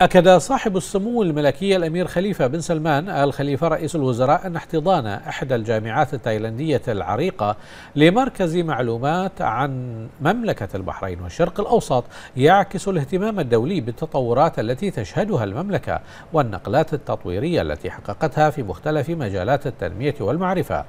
أكد صاحب السمو الملكي الأمير خليفة بن سلمان آل خليفة رئيس الوزراء أن احتضان إحدى الجامعات التايلاندية العريقة لمركز معلومات عن مملكة البحرين والشرق الأوسط يعكس الاهتمام الدولي بالتطورات التي تشهدها المملكة والنقلات التطويرية التي حققتها في مختلف مجالات التنمية والمعرفة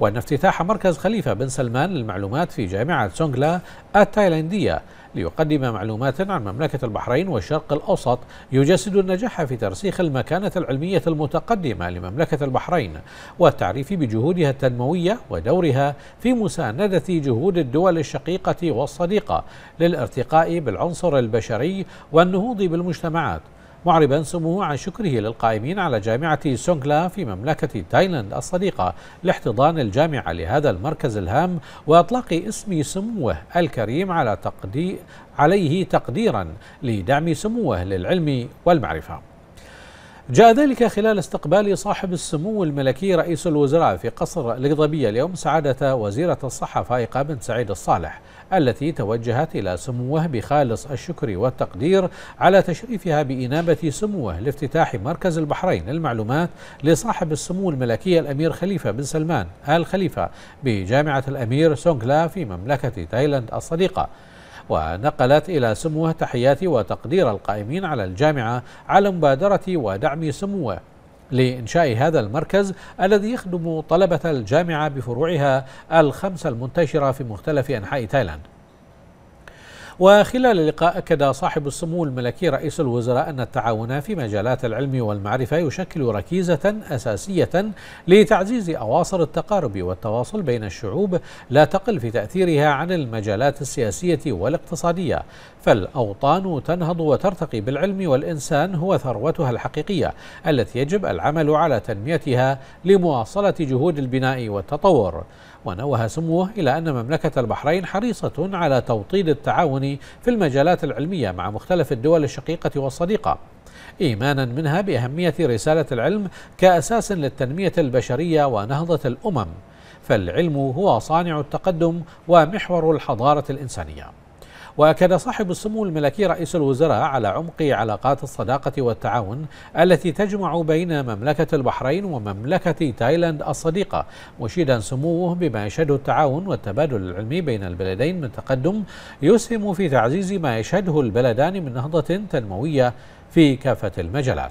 وأن افتتاح مركز خليفة بن سلمان للمعلومات في جامعة سونغلا التايلاندية ليقدم معلومات عن مملكة البحرين والشرق الأوسط يجسد النجاح في ترسيخ المكانة العلمية المتقدمة لمملكة البحرين والتعريف بجهودها التنموية ودورها في مساندة جهود الدول الشقيقة والصديقة للارتقاء بالعنصر البشري والنهوض بالمجتمعات معربا سموه عن شكره للقائمين على جامعة سونغلا في مملكة تايلاند الصديقة لاحتضان الجامعة لهذا المركز الهام وإطلاق اسم سموه الكريم على تقدي عليه تقديرا لدعم سموه للعلم والمعرفة جاء ذلك خلال استقبال صاحب السمو الملكي رئيس الوزراء في قصر القضبية اليوم سعادة وزيرة الصحة فائقة بن سعيد الصالح التي توجهت إلى سموه بخالص الشكر والتقدير على تشريفها بإنابة سموه لافتتاح مركز البحرين للمعلومات لصاحب السمو الملكي الأمير خليفة بن سلمان آل خليفة بجامعة الأمير سونغلا في مملكة تايلاند الصديقة ونقلت إلى سموه تحيات وتقدير القائمين على الجامعة على مبادرة ودعم سموه لإنشاء هذا المركز الذي يخدم طلبة الجامعة بفروعها الخمسة المنتشرة في مختلف أنحاء تايلاند وخلال اللقاء أكد صاحب السمو الملكي رئيس الوزراء أن التعاون في مجالات العلم والمعرفة يشكل ركيزة أساسية لتعزيز أواصر التقارب والتواصل بين الشعوب لا تقل في تأثيرها عن المجالات السياسية والاقتصادية فالأوطان تنهض وترتقي بالعلم والإنسان هو ثروتها الحقيقية التي يجب العمل على تنميتها لمواصلة جهود البناء والتطور ونوه سموه إلى أن مملكة البحرين حريصة على توطيد التعاون في المجالات العلمية مع مختلف الدول الشقيقة والصديقة إيمانا منها بأهمية رسالة العلم كأساس للتنمية البشرية ونهضة الأمم فالعلم هو صانع التقدم ومحور الحضارة الإنسانية وأكد صاحب السمو الملكي رئيس الوزراء على عمق علاقات الصداقة والتعاون التي تجمع بين مملكة البحرين ومملكة تايلاند الصديقة مشيدا سموه بما يشهده التعاون والتبادل العلمي بين البلدين من تقدم يسهم في تعزيز ما يشهده البلدان من نهضة تنموية في كافة المجالات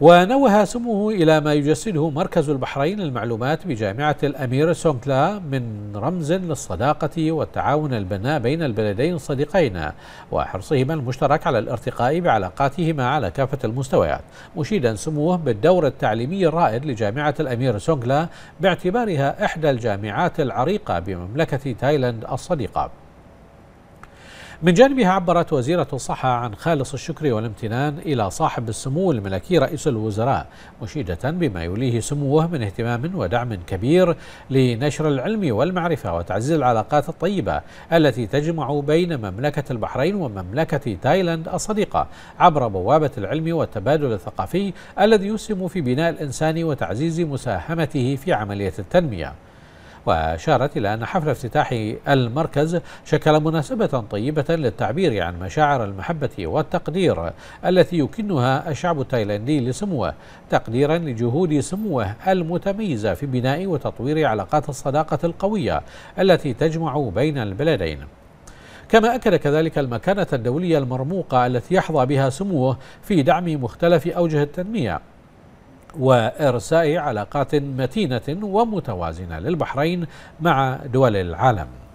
ونوه سموه إلى ما يجسده مركز البحرين للمعلومات بجامعة الأمير سونكلا من رمز للصداقة والتعاون البناء بين البلدين الصديقين وحرصهما المشترك على الارتقاء بعلاقاتهما على كافة المستويات مشيدا سموه بالدور التعليمي الرائد لجامعة الأمير سونكلا باعتبارها إحدى الجامعات العريقة بمملكة تايلاند الصديقة من جانبها عبرت وزيرة الصحة عن خالص الشكر والامتنان إلى صاحب السمو الملكي رئيس الوزراء مشيدة بما يوليه سموه من اهتمام ودعم كبير لنشر العلم والمعرفة وتعزيز العلاقات الطيبة التي تجمع بين مملكة البحرين ومملكة تايلاند الصديقة عبر بوابة العلم والتبادل الثقافي الذي يسهم في بناء الإنسان وتعزيز مساهمته في عملية التنمية وأشارت إلى أن حفل افتتاح المركز شكل مناسبة طيبة للتعبير عن مشاعر المحبة والتقدير التي يكنها الشعب التايلاندي لسموه تقديرا لجهود سموه المتميزة في بناء وتطوير علاقات الصداقة القوية التي تجمع بين البلدين كما أكد كذلك المكانة الدولية المرموقة التي يحظى بها سموه في دعم مختلف أوجه التنمية وإرساء علاقات متينة ومتوازنة للبحرين مع دول العالم